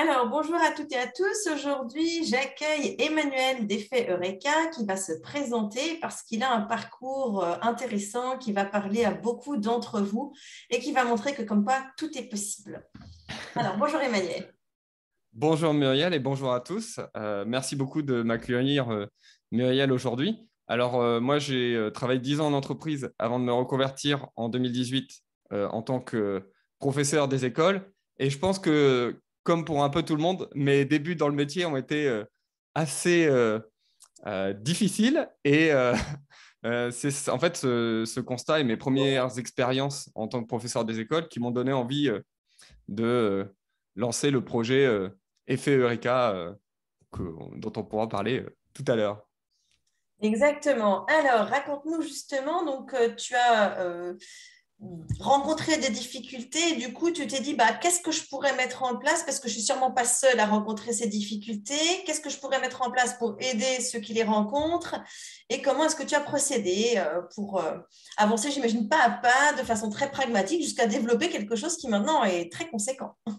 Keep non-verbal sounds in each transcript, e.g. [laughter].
Alors, bonjour à toutes et à tous. Aujourd'hui, j'accueille Emmanuel d'Effet Eureka qui va se présenter parce qu'il a un parcours euh, intéressant qui va parler à beaucoup d'entre vous et qui va montrer que comme pas, tout est possible. Alors, bonjour Emmanuel. Bonjour Muriel et bonjour à tous. Euh, merci beaucoup de m'accueillir euh, Muriel aujourd'hui. Alors, moi, j'ai travaillé dix ans en entreprise avant de me reconvertir en 2018 en tant que professeur des écoles. Et je pense que comme pour un peu tout le monde, mes débuts dans le métier ont été euh, assez euh, euh, difficiles et [laughs] c'est en fait ce, constat et mes premières expériences en tant que professeur des écoles qui m'ont donné envie de lancer le projet Effet e Eureka dont on pourra parler tout à l'heure. Exactement. Alors, raconte-nous justement, donc tu as rencontrer des difficultés. Et du coup, tu t'es dit, bah, qu'est-ce que je pourrais mettre en place Parce que je suis sûrement pas seule à rencontrer ces difficultés. Qu'est-ce que je pourrais mettre en place pour aider ceux qui les rencontrent Et comment est-ce que tu as procédé euh, pour euh, avancer, j'imagine, pas à pas, de façon très pragmatique, jusqu'à développer quelque chose qui maintenant est très conséquent [laughs]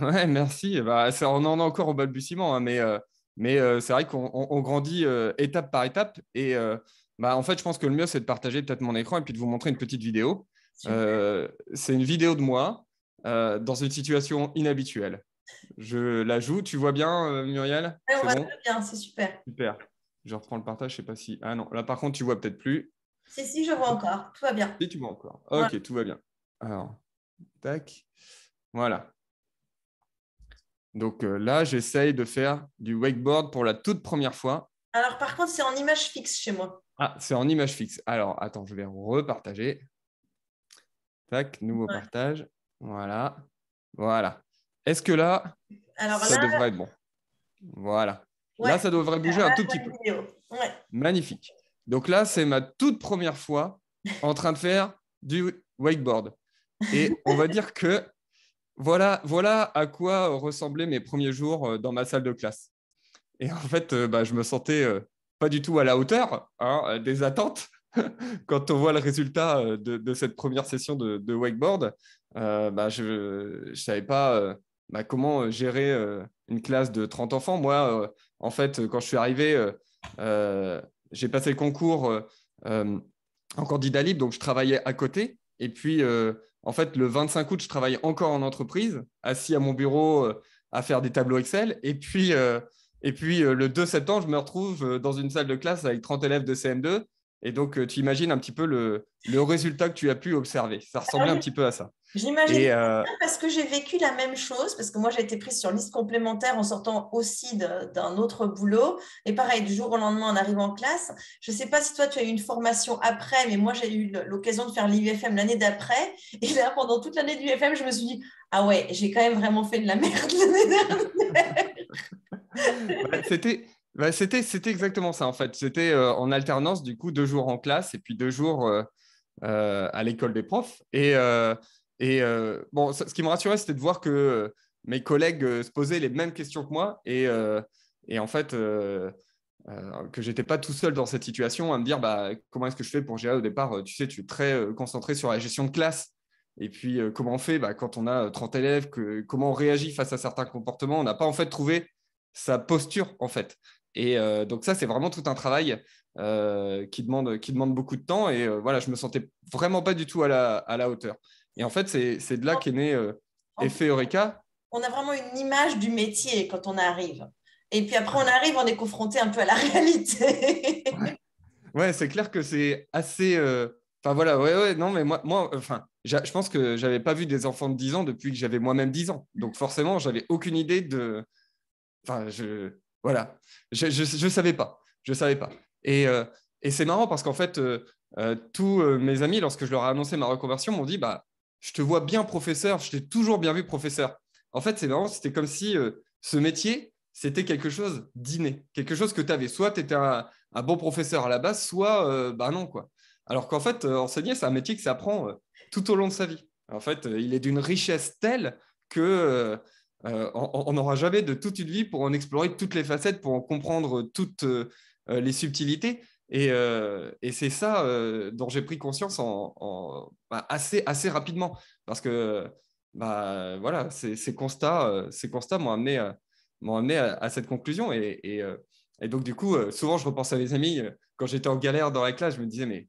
Ouais, merci. Bah, on en est encore au balbutiement, hein, mais, euh, mais c'est vrai qu'on grandit étape par étape. Et bah, en fait, je pense que le mieux, c'est de partager peut-être mon écran et puis de vous montrer une petite vidéo. Euh, c'est une vidéo de moi euh, dans une situation inhabituelle. Je la joue, tu vois bien euh, Muriel On voit bien, c'est super. Super. Je reprends le partage, je sais pas si. Ah non, là par contre, tu vois peut-être plus. Si, si, je vois encore, tout va bien. Si, tu vois encore. Ok, tout va bien. Alors, tac. Voilà. Donc là, j'essaye de faire du wakeboard pour la toute première fois. Alors par contre, c'est en image fixe chez moi. Ah, c'est en image fixe. Alors attends, je vais repartager. Tac, nouveau partage. Voilà. Voilà. Est-ce que là, ça devrait être bon Voilà. Là, ça devrait bouger un tout petit peu. Magnifique. Donc là, c'est ma toute première fois en train de faire du wakeboard. Et on va dire que voilà, voilà à quoi ressemblaient mes premiers jours euh, dans ma salle de classe. Et en fait, euh, bah, je me sentais euh, pas du tout à la hauteur hein, des attentes. [laughs] quand on voit le résultat euh, de, cette première session de, wakeboard, euh, bah, je ne savais pas euh, bah, comment gérer une classe de 30 enfants. Moi, en fait, quand je suis arrivé, j'ai passé le concours en candidat libre, donc je travaillais à côté. Et puis, en fait, le 25 août, je travaille encore en entreprise, assis à mon bureau à faire des tableaux Excel. Et puis, et puis le 2 septembre, je me retrouve dans une salle de classe avec 30 élèves de CM2 et donc, euh, tu imagines un petit peu le, résultat que tu as pu observer. Ça ressemblait ah un petit peu à ça. J'imagine euh, parce que j'ai vécu la même chose, parce que moi j'ai été prise sur liste complémentaire en sortant aussi d'un autre boulot. Et pareil, du jour au lendemain, en arrivant en classe. Je ne sais pas si toi tu as eu une formation après, mais moi j'ai eu l'occasion de faire l'IUFM l'année d'après. Et là, pendant toute l'année de l'IUFM, je me suis dit, ah ouais, j'ai quand même vraiment fait de la merde l'année dernière. C'était bah, c'était, exactement ça en fait. C'était euh, en alternance du coup deux jours en classe et puis deux jours euh, euh, à l'école des profs. Et, bon, ce qui me rassurait, c'était de voir que mes collègues se posaient les mêmes questions que moi et, et en fait que j'étais pas tout seul dans cette situation à me dire bah, comment est-ce que je fais pour gérer au départ. Tu sais, tu es très concentré sur la gestion de classe. Et puis, comment on fait bah, quand on a 30 élèves Comment on réagit face à certains comportements On n'a pas en fait trouvé sa posture, en fait. Et euh, donc ça, c'est vraiment tout un travail euh, qui, demande, qui demande beaucoup de temps. Et euh, voilà, je me sentais vraiment pas du tout à la, à la hauteur. Et en fait, c'est de là qu'est né Effet Eureka. On a vraiment une image du métier quand on arrive. Et puis après, on arrive, on est confronté un peu à la [laughs] réalité. ouais, c'est clair que c'est assez... Enfin voilà, ouais, ouais, non, mais moi, moi enfin, je pense que j'avais pas vu des enfants de 10 ans depuis que j'avais moi-même 10 ans. Donc forcément, j'avais aucune idée de... Enfin, je voilà. Je ne savais pas. Je savais pas. Et, euh, c'est marrant parce qu'en fait, euh, euh, tous mes amis, lorsque je leur ai annoncé ma reconversion, m'ont dit bah, Je te vois bien professeur, je t'ai toujours bien vu professeur. En fait, c'est marrant, c'était comme si ce métier, c'était quelque chose d'inné, quelque chose que tu avais. Soit tu étais un, bon professeur à la base, soit bah non. quoi. Alors qu'en fait, enseigner, c'est un métier que ça s'apprend tout au long de sa vie. En fait, il est d'une richesse telle que euh, on n'aura jamais de toute une vie pour en explorer toutes les facettes, pour en comprendre toutes euh, les subtilités. Et, euh, c'est ça dont j'ai pris conscience bah, assez, rapidement. Parce que bah, voilà, ces, constats, ces m'ont amené, à, cette conclusion. Et, donc, du coup, souvent, je repense à mes amis. Quand j'étais en galère dans la classe, je me disais, mais,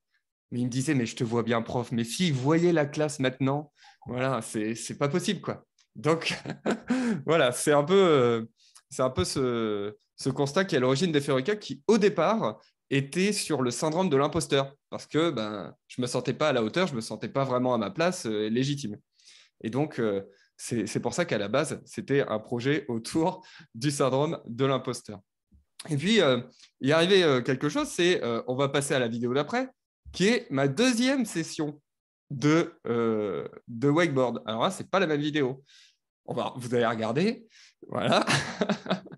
mais ils me disaient, mais je te vois bien, prof. Mais si, voyez la classe maintenant. Voilà, c'est pas possible, quoi. Donc [laughs] voilà, c'est un peu, euh, un peu ce, constat qui est à l'origine des Ferruca qui, au départ, était sur le syndrome de l'imposteur parce que ben, je ne me sentais pas à la hauteur, je ne me sentais pas vraiment à ma place euh, légitime. Et donc, euh, c'est pour ça qu'à la base, c'était un projet autour du syndrome de l'imposteur. Et puis, il est arrivé quelque chose, c'est on va passer à la vidéo d'après, qui est ma deuxième session de, euh, de wakeboard. Alors là, ce pas la même vidéo. On va, vous allez regarder. Voilà.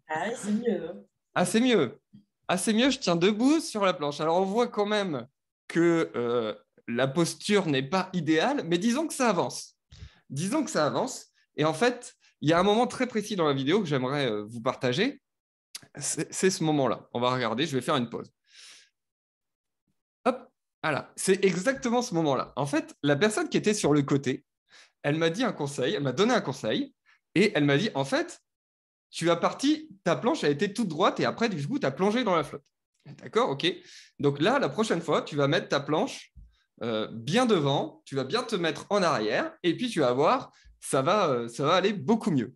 ah, c'est mieux. [laughs] Ah, ah mieux. je tiens debout sur la planche. Alors, on voit quand même que euh, la posture n'est pas idéale, mais disons que ça avance. Disons que ça avance. Et en fait, il y a un moment très précis dans la vidéo que j'aimerais euh, vous partager. C'est ce moment-là. On va regarder, je vais faire une pause. Voilà, c'est exactement ce moment-là. En fait, la personne qui était sur le côté, elle m'a dit un conseil, elle m'a donné un conseil, et elle m'a dit, en fait, tu as parti, ta planche a été toute droite, et après, du coup, tu as plongé dans la flotte. D'accord, ok. Donc là, la prochaine fois, tu vas mettre ta planche euh, bien devant, tu vas bien te mettre en arrière, et puis tu vas voir, ça va, euh, ça va aller beaucoup mieux.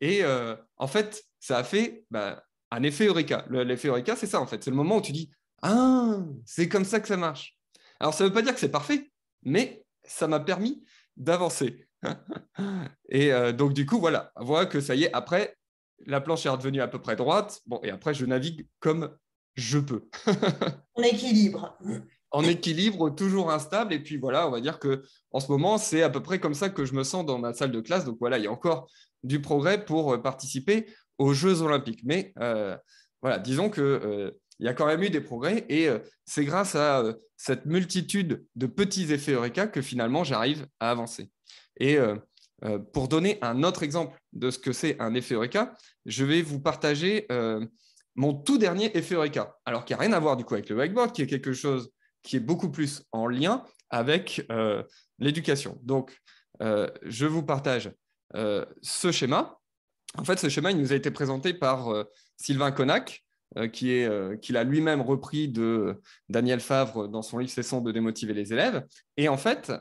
Et euh, en fait, ça a fait bah, un effet Eureka. L'effet Eureka, c'est ça, en fait. C'est le moment où tu dis, ah, c'est comme ça que ça marche. Alors, ça ne veut pas dire que c'est parfait, mais ça m'a permis d'avancer. [laughs] et euh, donc, du coup, voilà, on que ça y est, après, la planche est redevenue à peu près droite. Bon, et après, je navigue comme je peux. [laughs] en équilibre. En équilibre, toujours instable. Et puis voilà, on va dire que en ce moment, c'est à peu près comme ça que je me sens dans ma salle de classe. Donc voilà, il y a encore du progrès pour euh, participer aux Jeux Olympiques. Mais euh, voilà, disons que il y a quand même eu des progrès et euh, c'est grâce à euh, cette multitude de petits effets Eureka que finalement j'arrive à avancer. Et euh, pour donner un autre exemple de ce que c'est un effet Eureka, je vais vous partager mon tout dernier effet Eureka, alors qui n'y a rien à voir du coup avec le whiteboard, qui est quelque chose qui est beaucoup plus en lien avec l'éducation. Donc, je vous partage ce schéma. En fait, ce schéma, il nous a été présenté par Sylvain Connac, euh, qui est euh, qu'il a lui-même repris de euh, Daniel Favre dans son livre Cessons de démotiver les élèves. Et en fait,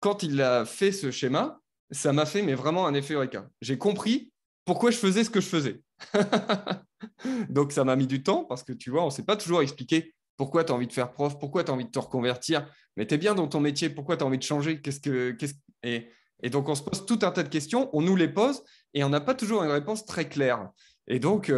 quand il a fait ce schéma, ça m'a fait mais vraiment un effet eureka. J'ai compris pourquoi je faisais ce que je faisais. [laughs] Donc ça m'a mis du temps parce que tu vois, on ne sait pas toujours expliquer pourquoi tu as envie de faire prof, pourquoi tu as envie de te reconvertir, mais tu es bien dans ton métier, pourquoi tu as envie de changer, qu'est-ce que. quest et, et, donc on se pose tout un tas de questions, on nous les pose et on n'a pas toujours une réponse très claire. Et donc,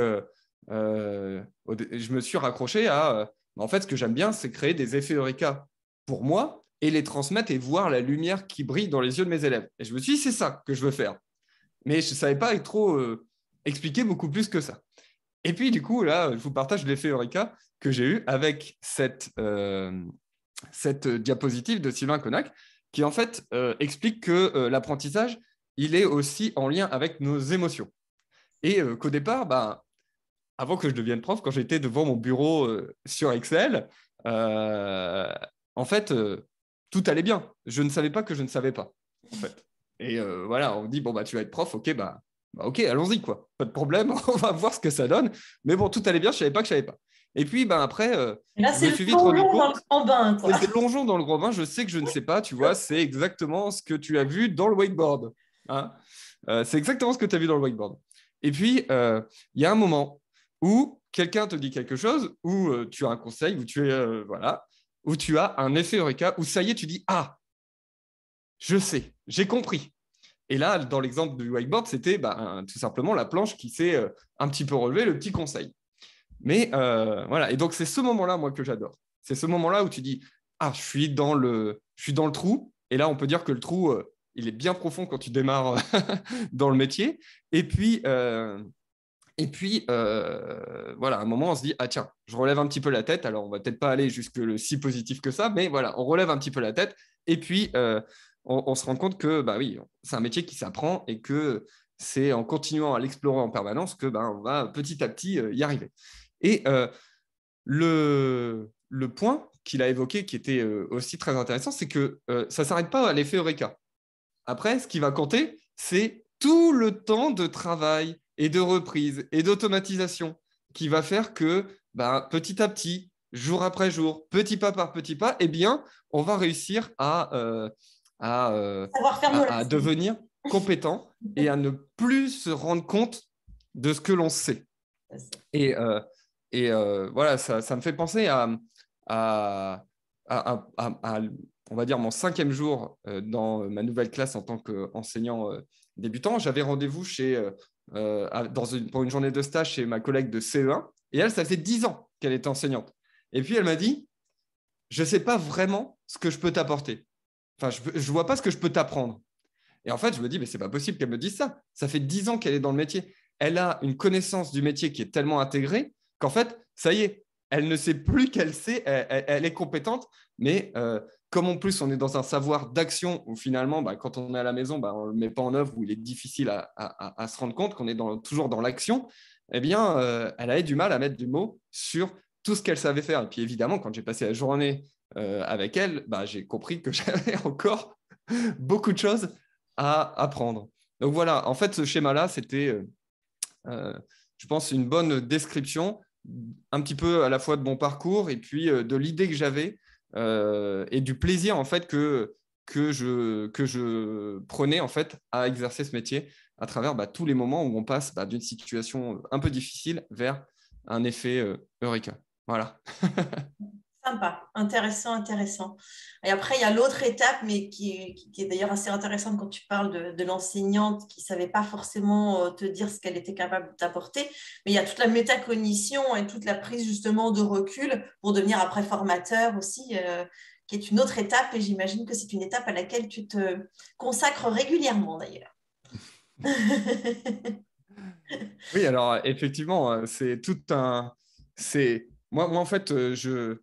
euh, je me suis raccroché à. Euh, bah, en fait, ce que j'aime bien, c'est créer des effets Eureka pour moi et les transmettre et voir la lumière qui brille dans les yeux de mes élèves. Et je me suis dit, c'est ça que je veux faire. Mais je ne savais pas trop euh, expliquer beaucoup plus que ça. Et puis, du coup, là, je vous partage l'effet Eureka que j'ai eu avec cette, cette diapositive de Sylvain Connac, qui en fait explique que l'apprentissage, il est aussi en lien avec nos émotions. Et qu'au départ, bah, avant que je devienne prof, quand j'étais devant mon bureau euh, sur Excel, euh, en fait, euh, tout allait bien. Je ne savais pas que je ne savais pas. En fait. Et voilà, on me dit, bon, bah, tu vas être prof, ok, bah, bah ok, allons-y, quoi. Pas de problème, [laughs] on va voir ce que ça donne. Mais bon, tout allait bien, je ne savais pas que je ne savais pas. Et puis, ben après, Là, je me suis vite rendu compte. C'est dans le grand bain. Je sais que je ne sais pas, tu vois, c'est exactement ce que tu as vu dans le whiteboard. Hein. c'est exactement ce que tu as vu dans le whiteboard. Et puis, il y a un moment ou quelqu'un te dit quelque chose, ou euh, tu as un conseil, ou tu es, euh, voilà, ou tu as un effet eureka, ou ça y est, tu dis Ah, je sais, j'ai compris. Et là, dans l'exemple du whiteboard, c'était bah, tout simplement la planche qui s'est euh, un petit peu relevée, le petit conseil. Mais voilà, et donc c'est ce moment-là, moi, que j'adore. C'est ce moment-là où tu dis Ah, je suis, dans le, suis dans le trou. Et là, on peut dire que le trou, il est bien profond quand tu démarres [laughs] dans le métier. Et puis, et puis, euh, voilà, à un moment, on se dit, ah tiens, je relève un petit peu la tête. Alors, on va peut-être pas aller jusque le si positif que ça, mais voilà, on relève un petit peu la tête. Et puis, euh, on, se rend compte que, bah oui, c'est un métier qui s'apprend et que c'est en continuant à l'explorer en permanence que, ben, on va petit à petit euh, y arriver. Et le, le, point qu'il a évoqué, qui était aussi très intéressant, c'est que ça ne s'arrête pas à l'effet Eureka. Après, ce qui va compter, c'est tout le temps de travail, et de reprise et d'automatisation qui va faire que ben, petit à petit, jour après jour, petit pas par petit pas, eh bien, on va réussir à, euh, euh, à, devenir compétent et à ne plus se rendre compte de ce que l'on sait. Et, euh, et voilà, ça, me fait penser à, à, on va dire, mon cinquième jour dans ma nouvelle classe en tant qu'enseignant débutant. J'avais rendez-vous chez euh, dans une, pour une journée de stage chez ma collègue de CE1. Et elle, ça fait 10 ans qu'elle est enseignante. Et puis elle m'a dit, je ne sais pas vraiment ce que je peux t'apporter. Enfin, je ne vois pas ce que je peux t'apprendre. Et en fait, je me dis, mais c'est pas possible qu'elle me dise ça. Ça fait 10 ans qu'elle est dans le métier. Elle a une connaissance du métier qui est tellement intégrée qu'en fait, ça y est, elle ne sait plus qu'elle sait, elle, est compétente, mais euh, comme en plus on est dans un savoir d'action où finalement, bah, quand on est à la maison, bah, on ne le met pas en œuvre, où il est difficile à, se rendre compte qu'on est toujours dans l'action, eh bien, elle euh, elle avait du mal à mettre du mot sur tout ce qu'elle savait faire. Et puis évidemment, quand j'ai passé la journée euh, avec elle, bah, j'ai compris que [laughs] j'avais encore beaucoup de choses à apprendre. Donc voilà, en fait, ce schéma-là, c'était, euh, je pense, une bonne description un petit peu à la fois de mon parcours et puis de l'idée que j'avais euh, et du plaisir en fait que, que, je, que je prenais en fait à exercer ce métier à travers bah, tous les moments où on passe bah, d'une situation un peu difficile vers un effet euh, eureka. Voilà. [laughs] Sympa, intéressant, intéressant. Et après, il y a l'autre étape, mais qui, qui, est d'ailleurs assez intéressante quand tu parles de, l'enseignante qui ne savait pas forcément euh, te dire ce qu'elle était capable d'apporter. Mais il y a toute la métacognition et toute la prise justement de recul pour devenir après formateur aussi, euh, qui est une autre étape. Et j'imagine que c'est une étape à laquelle tu te consacres régulièrement d'ailleurs. [laughs] oui, alors effectivement, euh, c'est tout un... C'est... Moi, moi, en fait, je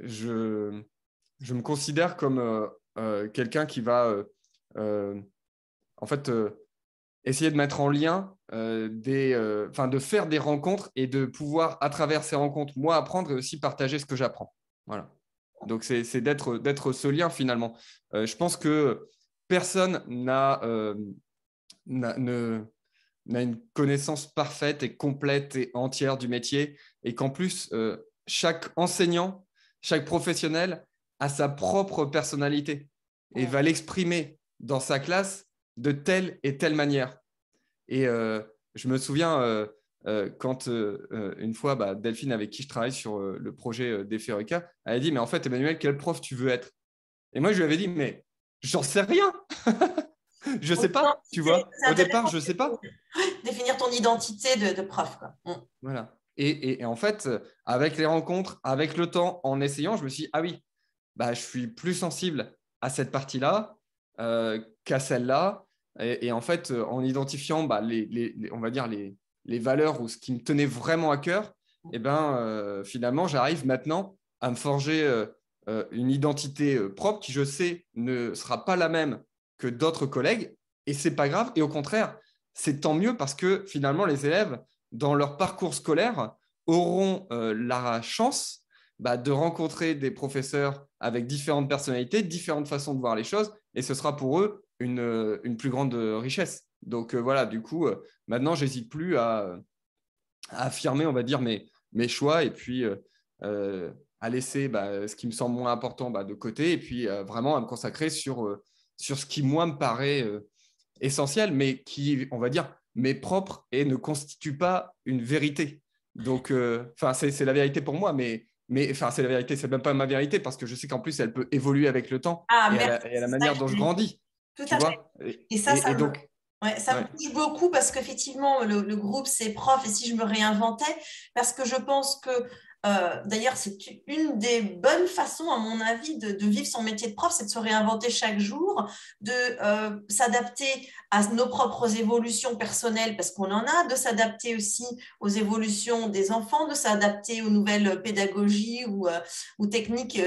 je, me considère comme euh, euh, quelqu'un qui va, euh, en fait, essayer de mettre en lien de faire des rencontres et de pouvoir à travers ces rencontres moi apprendre et aussi partager ce que j'apprends. Voilà. Donc c'est d'être d'être ce lien finalement. je pense que personne n'a n'a une connaissance parfaite et complète et entière du métier et qu'en plus chaque enseignant chaque professionnel a sa propre personnalité et va l'exprimer dans sa classe de telle et telle manière. Et euh, je me souviens euh, euh, quand une fois bah, Delphine, avec qui je travaille sur le projet des elle a dit Mais en fait, Emmanuel, quel prof tu veux être Et moi, je lui avais dit Mais j'en sais rien [laughs] Je sais pas, tu vois. Au départ, je sais pas. [laughs] Définir ton identité de, de prof. Quoi. Mm. Voilà. Et, en fait, avec les rencontres, avec le temps, en essayant, je me suis dit, ah oui, bah, je suis plus sensible à cette partie-là euh, qu'à celle-là. Et, en fait, euh, en identifiant, bah, les, on va dire, les, les valeurs ou ce qui me tenait vraiment à cœur, eh ben, euh, finalement, j'arrive maintenant à me forger une identité propre qui, je sais, ne sera pas la même que d'autres collègues. Et c'est pas grave. Et au contraire, c'est tant mieux parce que finalement, les élèves dans leur parcours scolaire, auront euh, la chance bah, de rencontrer des professeurs avec différentes personnalités, différentes façons de voir les choses, et ce sera pour eux une, euh, une plus grande euh, richesse. Donc voilà, du coup, maintenant, j'hésite plus à, affirmer, on va dire, mes, mes choix, et puis à laisser bah, ce qui me semble moins important bah, de côté, et puis vraiment à me consacrer sur, sur ce qui, moi, me paraît essentiel, mais qui, on va dire, mais propre et ne constitue pas une vérité. Donc, euh, enfin, c'est la vérité pour moi, mais mais enfin, c'est la vérité, c'est même pas ma vérité parce que je sais qu'en plus elle peut évoluer avec le temps ah, et, à la, manière dont je grandis. Tout à fait. Et, ça, ça, me... donc... ça touche beaucoup parce qu'effectivement, le, le, groupe, c'est prof, et si je me réinventais, parce que je pense que euh, d'ailleurs, c'est une des bonnes façons, à mon avis, de, vivre son métier de prof, c'est de se réinventer chaque jour, de euh, s'adapter à nos propres évolutions personnelles, parce qu'on en a, de s'adapter aussi aux évolutions des enfants, de s'adapter aux nouvelles pédagogies ou euh, techniques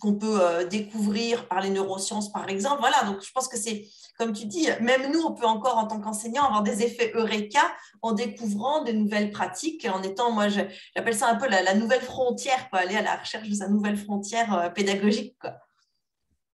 qu'on peut découvrir par les neurosciences, par exemple. Voilà, donc je pense que c'est comme tu dis, même nous, on peut encore en tant qu'enseignant avoir des effets eureka en découvrant de nouvelles pratiques, en étant, moi, j'appelle ça un peu la, nouvelle frontière, quoi, aller à la recherche de sa nouvelle frontière euh, pédagogique.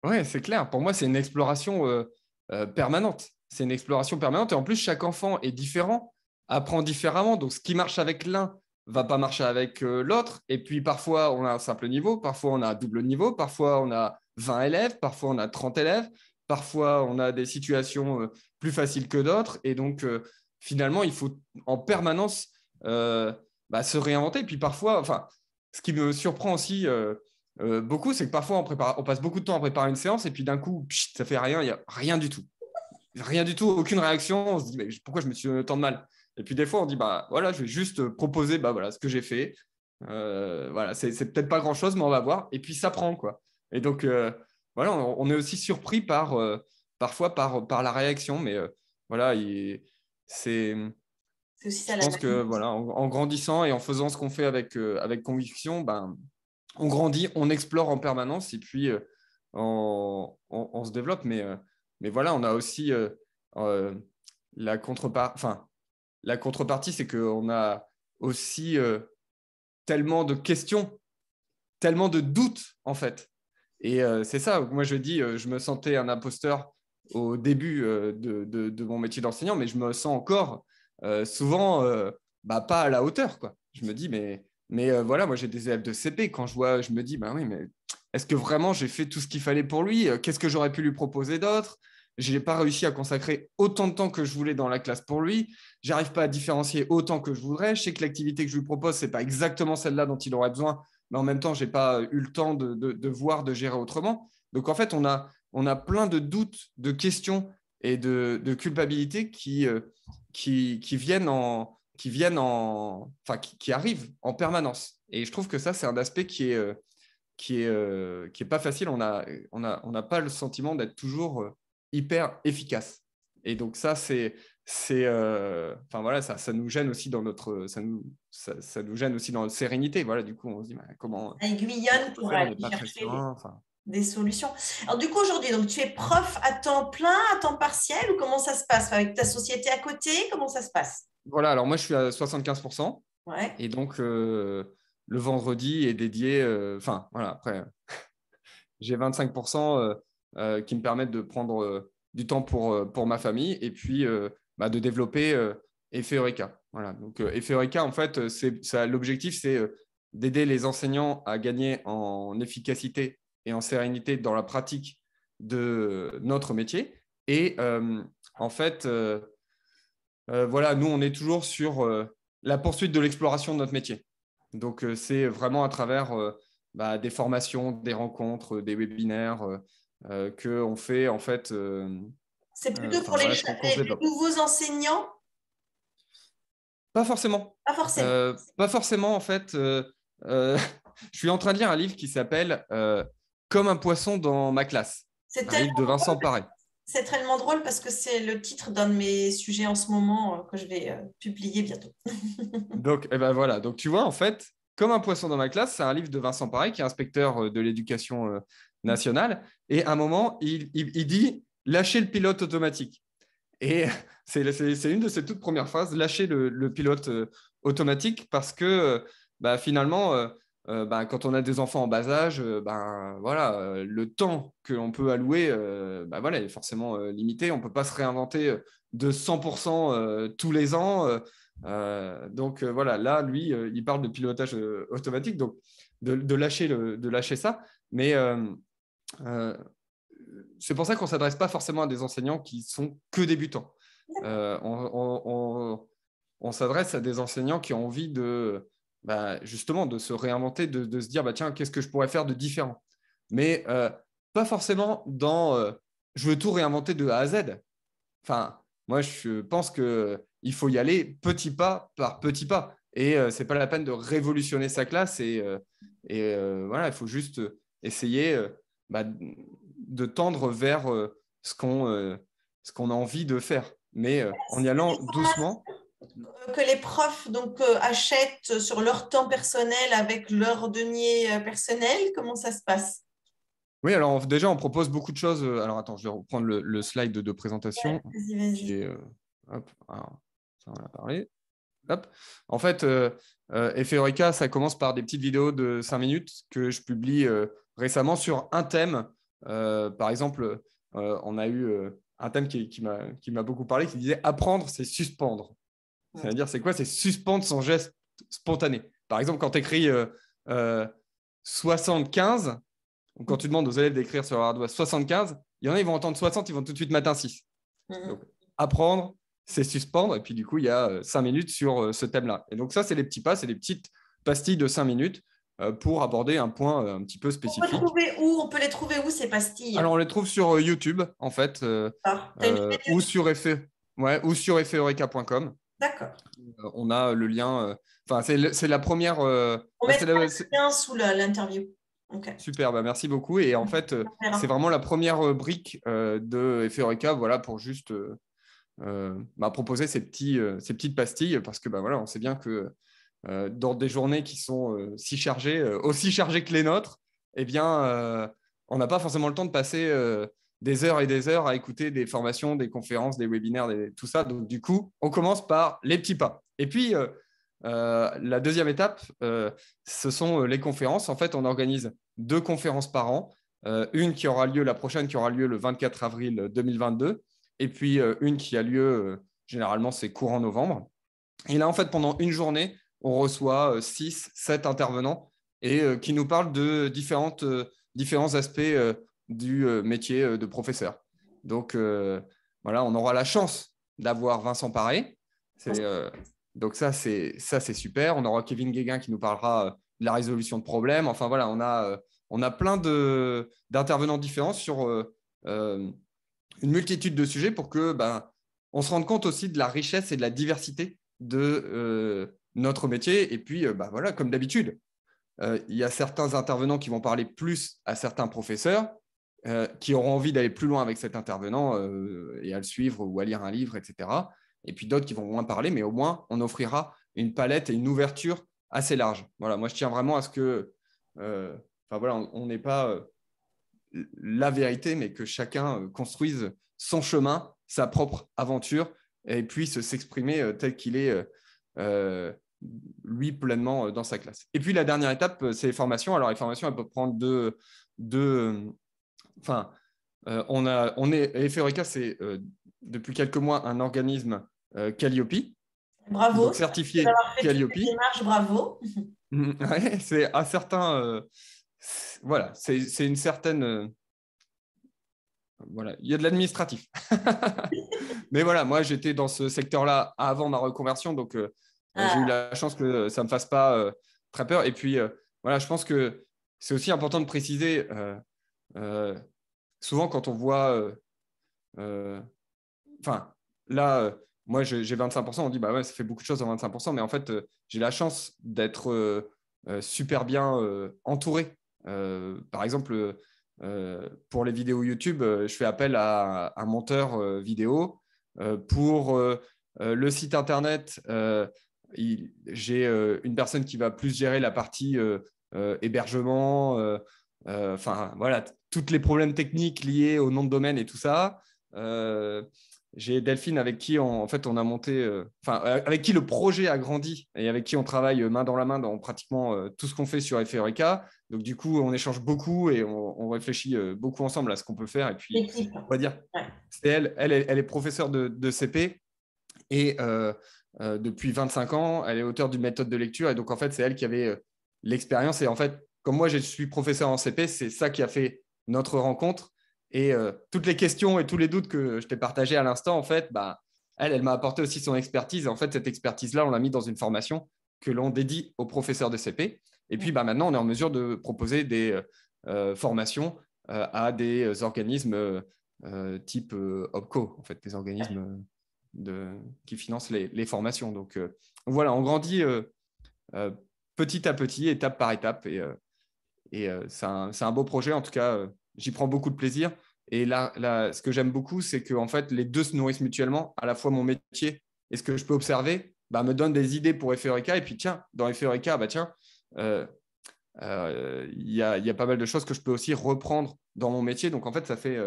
Oui, c'est clair. Pour moi, c'est une exploration euh, euh, permanente. C'est une exploration permanente. Et en plus, chaque enfant est différent, apprend différemment. Donc, ce qui marche avec l'un va pas marcher avec l'autre. Et puis, parfois, on a un simple niveau, parfois, on a un double niveau, parfois, on a 20 élèves, parfois, on a 30 élèves. Parfois, on a des situations euh, plus faciles que d'autres. Et donc, euh, finalement, il faut en permanence euh, bah, se réinventer. Et puis parfois, enfin, ce qui me surprend aussi beaucoup, c'est que parfois, on, passe beaucoup de temps à préparer une séance. Et puis d'un coup, ça ça fait rien, il n'y a rien du tout rien du tout, aucune réaction. On se dit, pourquoi je me suis donné tant de mal Et puis des fois, on dit, bah voilà, je vais juste proposer bah, voilà, ce que j'ai fait. voilà, c'est peut-être pas grand-chose, mais on va voir. Et puis ça prend, quoi. Et donc, on, est aussi surpris par, euh, parfois par, par la réaction, mais euh, voilà, c'est. Je pense que voilà, en, grandissant et en faisant ce qu'on fait avec, euh, avec conviction, ben, on grandit, on explore en permanence et puis on, se développe. Mais, mais voilà, on a aussi la contrepartie. la contrepartie, c'est qu'on a aussi tellement de questions, tellement de doutes, en fait. Et euh, c'est ça, moi je dis, euh, je me sentais un imposteur au début euh, de, mon métier d'enseignant, mais je me sens encore souvent bah, pas à la hauteur. Je me dis, mais, voilà, moi j'ai des élèves de CP, quand je vois, je me dis, ben oui, mais est-ce que vraiment j'ai fait tout ce qu'il fallait pour lui Qu'est-ce que j'aurais pu lui proposer d'autre je n'ai pas réussi à consacrer autant de temps que je voulais dans la classe pour lui. n'arrive pas à différencier autant que je voudrais. Je sais que l'activité que je lui propose, ce n'est pas exactement celle-là dont il aurait besoin mais en même temps, je n'ai pas eu le temps de, voir, de gérer autrement. Donc en fait, on a, on a plein de doutes, de questions et de, culpabilités culpabilité qui, euh, qui, qui, viennent en... Qui, viennent en, enfin, qui, arrivent en permanence. Et je trouve que ça, c'est un aspect qui est, euh, qui est, euh, qui est pas facile. On n'a on a, on a pas le sentiment d'être toujours hyper efficace. Et donc ça, c'est c'est euh, enfin voilà ça, ça, nous gêne aussi dans notre ça nous ça, nous gêne aussi dans sérénité voilà du coup on se dit comment ça aiguillonne pour aller chercher des solutions alors du coup aujourd'hui donc tu es prof à temps plein à temps partiel ou comment ça se passe avec ta société à côté comment ça se passe voilà alors moi je suis à 75% ouais. et donc euh, le vendredi est dédié euh, enfin voilà après [laughs] j'ai 25% qui me permettent de prendre du temps pour pour ma famille et puis bah, de développer euh, Effet Voilà. Donc, Effet euh, e en fait, euh, l'objectif, c'est euh, d'aider les enseignants à gagner en efficacité et en sérénité dans la pratique de notre métier. Et en fait, voilà, nous, on est toujours sur la poursuite de l'exploration de notre métier. Donc, c'est vraiment à travers bah, des formations, des rencontres, des webinaires qu'on fait en fait c'est plutôt pour les, nouveaux enseignants Pas forcément. Pas forcément. Euh, pas forcément, en fait. Euh, euh, [laughs] je suis en train de lire un livre qui s'appelle Comme un poisson dans ma classe. C'est un livre de Vincent Paré. C'est tellement drôle parce que c'est le titre d'un de mes sujets en ce moment que je vais publier bientôt. [laughs] donc, eh ben voilà. Donc, tu vois, en fait, comme un poisson dans ma classe, c'est un livre de Vincent Paré, qui est inspecteur de l'éducation nationale. Et à un moment, il dit lâcher le pilote automatique. Et [laughs] c'est une de ses toutes premières phrases, lâcher le, pilote euh, automatique, parce que euh, bah, finalement, euh, bah, quand on a des enfants en bas âge, bah, voilà, le temps que l'on peut allouer voilà, est forcément limité. On ne peut pas se réinventer de 100% tous les ans. donc voilà, là, lui, il parle de pilotage automatique, donc de, lâcher de lâcher ça. Mais c'est pour ça qu'on ne s'adresse pas forcément à des enseignants qui sont que débutants. Euh, on, s'adresse à des enseignants qui ont envie de bah, justement de se réinventer, de, se dire bah, tiens, qu'est-ce que je pourrais faire de différent Mais euh, pas forcément dans euh, je veux tout réinventer de A à Z. Enfin, moi, je pense qu'il faut y aller petit pas par petit pas. Et ce n'est pas la peine de révolutionner sa classe. Et, voilà, il faut juste essayer bah, de tendre vers euh, euh, ce qu'on a envie de faire, mais euh, en y allant doucement. Que les profs donc achètent sur leur temps personnel avec leur denier personnel, comment ça se passe oui, alors déjà, on propose beaucoup de choses. Alors attends, je vais reprendre le, slide de, présentation. Vas-y, vas-y. En fait, et e ça commence par des petites vidéos de 5 minutes que je publie récemment sur un thème euh, par exemple, euh, on a eu euh, un thème qui, m'a beaucoup parlé qui disait apprendre, c'est suspendre. C'est-à-dire, c'est quoi C'est suspendre son geste spontané. Par exemple, quand tu écris 75, quand tu demandes aux élèves d'écrire sur leur doigt 75, il y en a, ils vont entendre 60, ils vont tout de suite matin 6. Mhm. Donc, apprendre, c'est suspendre. Et puis, du coup, il y a 5 minutes sur ce thème-là. Et donc, ça, c'est les petits pas, c'est les petites pastilles de 5 minutes euh, pour aborder un point euh, un petit peu spécifique. On peut, où on peut les trouver où ces pastilles Alors on les trouve sur euh, YouTube en fait, ah, ou sur effet, ouais, ou sur effeteureka.com. E D'accord. on a le lien. Enfin, c'est la première. on bah, met le lien sous l'interview. Ok. Super, bah, merci beaucoup. Et en fait, c'est vraiment la première brique de e e voilà, pour juste bah, proposer ces, petits, ces petites pastilles, parce que bah, voilà, on sait bien que euh, dans des journées qui sont euh, si chargées, euh, aussi chargées que les nôtres, eh bien, on n'a pas forcément le temps de passer des heures et des heures à écouter des formations, des conférences, des webinaires, tout ça. Donc, du coup, on commence par les petits pas. Et puis, la deuxième étape, ce sont les conférences. En fait, on organise deux conférences par an. une qui aura lieu, la prochaine qui aura lieu le 24 avril 2022. Et puis, une qui a lieu, généralement, c'est courant novembre. Et là, en fait, pendant une journée, on reçoit 6, euh, sept intervenants et euh, qui nous parlent de différentes, euh, différents aspects du métier de professeur. Donc voilà, on aura la chance d'avoir Vincent Paré. donc ça, c'est super. On aura Kevin Guéguin qui nous parlera de la résolution de problèmes. Enfin voilà, on a on a plein d'intervenants différents sur une multitude de sujets pour que ben, on se rende compte aussi de la richesse et de la diversité de, notre métier. Et puis, euh, bah voilà, comme d'habitude, euh, il y a certains intervenants qui vont parler plus à certains professeurs euh, qui auront envie d'aller plus loin avec cet intervenant et à le suivre ou à lire un livre, etc. Et puis d'autres qui vont moins parler, mais au moins, on offrira une palette et une ouverture assez large. Voilà, moi, je tiens vraiment à ce que, enfin voilà, on n'est pas la vérité, mais que chacun construise son chemin, sa propre aventure et puisse s'exprimer tel qu'il est lui pleinement euh, dans sa classe. Et puis la dernière étape, euh, c'est les formations. Alors les formations, elles peuvent prendre deux... deux euh, enfin, on, a, on est... Efeorica, c'est depuis quelques mois un organisme Calliope. Bravo. certifié Calliope. bravo. [laughs] c'est un certain voilà, c'est une certaine... Voilà, il y a de l'administratif. [laughs] Mais voilà, moi, j'étais dans ce secteur-là avant ma reconversion, donc euh, j'ai eu ah. la chance que ça ne me fasse pas euh, très peur. Et puis, euh, voilà, je pense que c'est aussi important de préciser, souvent quand on voit, enfin, là, moi, j'ai 25%, on dit, bah ouais, ça fait beaucoup de choses en 25%, mais en fait, j'ai la chance d'être super bien entouré. par exemple, pour les vidéos YouTube, je fais appel à un monteur vidéo. pour le site internet, j'ai euh, une personne qui va plus gérer la partie euh, euh, hébergement, enfin voilà, toutes les problèmes techniques liés au nom de domaine et tout ça. j'ai Delphine avec qui on, en fait on a monté, enfin avec qui le projet a grandi et avec qui on travaille main dans la main dans pratiquement tout ce qu'on fait sur Eureka. Donc du coup on échange beaucoup et on, réfléchit beaucoup ensemble à ce qu'on peut faire. Et puis on va dire, c'est elle, elle, est professeure de, de CP et euh, depuis 25 ans. Elle est auteure d'une méthode de lecture et donc en fait, c'est elle qui avait euh, l'expérience. Et en fait, comme moi, je suis professeur en CP, c'est ça qui a fait notre rencontre. Et euh, toutes les questions et tous les doutes que je t'ai partagés à l'instant, en fait, bah, elle, elle m'a apporté aussi son expertise. Et en fait, cette expertise-là, on l'a mis dans une formation que l'on dédie aux professeurs de CP. Et puis bah, maintenant, on est en mesure de proposer des formations à des organismes type OPCO, en fait, des organismes qui financent les, formations. Euh, donc voilà, on grandit euh, euh, petit à petit, étape par étape. Et, c'est un, beau projet. En tout cas, j'y prends beaucoup de plaisir. Et là, ce que j'aime beaucoup, c'est qu'en fait, les deux se nourrissent mutuellement. À la fois mon métier et ce que je peux observer bah, me donne des idées pour Eureka. Et puis tiens, dans Eureka, bah, tiens, il y, a, pas mal de choses que je peux aussi reprendre dans mon métier. Donc en fait, ça fait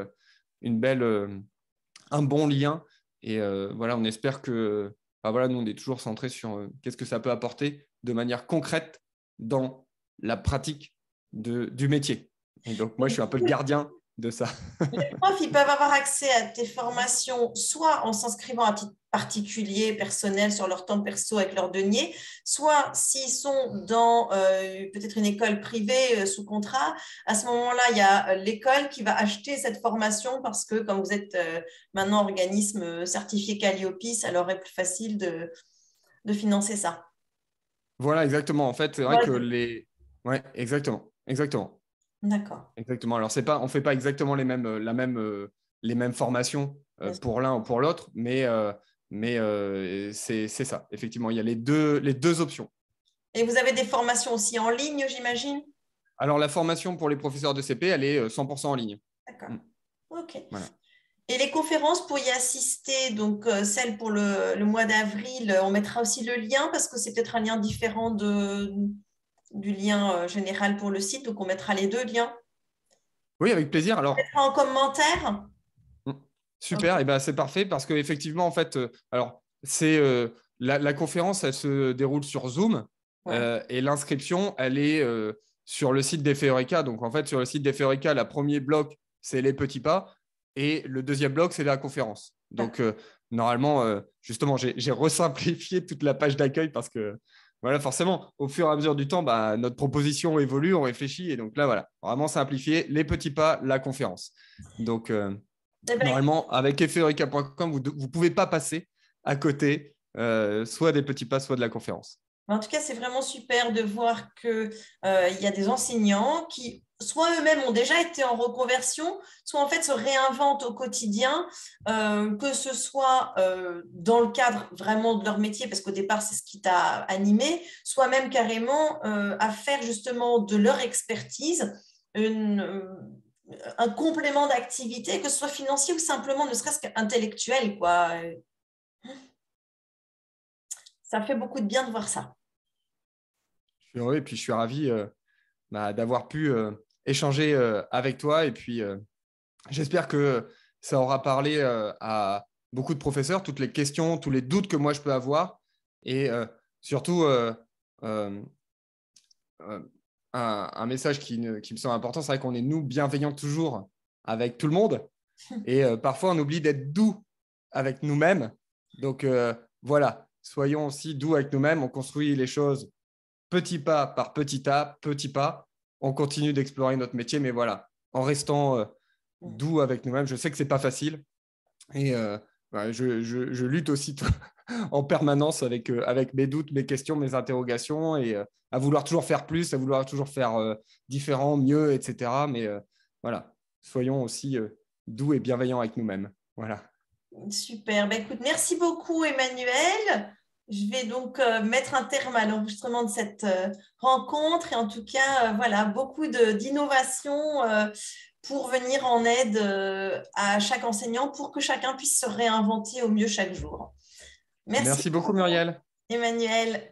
une belle, un bon lien et euh, voilà, on espère que. Bah, voilà, nous, on est toujours centré sur euh, qu'est-ce que ça peut apporter de manière concrète dans la pratique du métier. Et donc, moi, je suis un peu le gardien de ça. Les profs, ils peuvent avoir accès à tes formations soit en s'inscrivant à titre particulier, personnel, sur leur temps perso avec leur denier, soit s'ils sont dans euh, peut-être une école privée euh, sous contrat, à ce moment-là, il y a euh, l'école qui va acheter cette formation parce que comme vous êtes maintenant organisme certifié Calliope, ça leur est plus facile de, de financer ça. Voilà, exactement. En fait, c'est vrai que les... Ouais, exactement. Exactement. D'accord. Exactement. Alors, pas, on ne fait pas exactement les mêmes, euh, la même, euh, les mêmes formations euh, pour l'un ou pour l'autre, mais, mais c'est ça. Effectivement, il y a les deux, les deux options. Et vous avez des formations aussi en ligne, j'imagine Alors, la formation pour les professeurs de CP, elle est 100% en ligne. D'accord. Mm. OK. Et les conférences pour y assister, donc celle pour le mois d'avril, on mettra aussi le lien parce que c'est peut-être un lien différent de, du lien euh, général pour le site, donc on mettra les deux liens. Oui, avec plaisir. Alors, en commentaire. Mm. Super, et eh ben c'est parfait parce qu'effectivement, en fait, euh, alors c'est euh, la, conférence, elle se déroule sur Zoom et l'inscription, elle est sur le site d'Efeorica. Donc en fait, sur le site d'Efeorica, le premier bloc, c'est les petits pas et le deuxième bloc, c'est la conférence. Donc normalement, justement, j'ai resimplifié toute la page d'accueil parce que voilà, forcément, au fur et à mesure du temps, bah, notre proposition évolue, on réfléchit. Et donc là, voilà, vraiment simplifier les petits pas, la conférence. Donc, euh, normalement, avec effeurica.com, vous ne pouvez pas passer à côté euh, soit des petits pas, soit de la conférence. En tout cas, c'est vraiment super de voir qu'il euh, y a des enseignants qui soit eux-mêmes ont déjà été en reconversion, soit en fait se réinventent au quotidien, euh, que ce soit euh, dans le cadre vraiment de leur métier, parce qu'au départ c'est ce qui t'a animé, soit même carrément euh, à faire justement de leur expertise un complément d'activité, que ce soit financier ou simplement ne serait-ce qu'intellectuel. Quoi. Ça fait beaucoup de bien de voir ça. Je suis heureux et puis je suis ravi. Bah, d'avoir pu échanger euh, avec toi. Et puis, euh, j'espère que ça aura parlé euh, à beaucoup de professeurs, toutes les questions, tous les doutes que moi je peux avoir. Et surtout, un, message qui, me semble important, c'est vrai qu'on est, nous, bienveillants toujours avec tout le monde. [laughs] Et parfois, on oublie d'être doux avec nous-mêmes. Donc, voilà, soyons aussi doux avec nous-mêmes. On construit les choses petit pas par petit pas, petit pas on continue d'explorer notre métier, mais voilà, en restant euh, doux avec nous-mêmes. Je sais que c'est pas facile et euh, bah, je, lutte aussi [laughs] en permanence avec, euh, avec mes doutes, mes questions, mes interrogations et à vouloir toujours faire plus, à vouloir toujours faire différent, mieux, etc. Mais voilà, soyons aussi doux et bienveillants avec nous-mêmes. Voilà. Super. Bah, écoute, merci beaucoup, Emmanuel. Je vais donc euh, mettre un terme à l'enregistrement de cette euh, rencontre et en tout cas, euh, voilà, beaucoup d'innovations pour venir en aide à chaque enseignant pour que chacun puisse se réinventer au mieux chaque jour. Merci, Merci beaucoup Muriel. Emmanuel.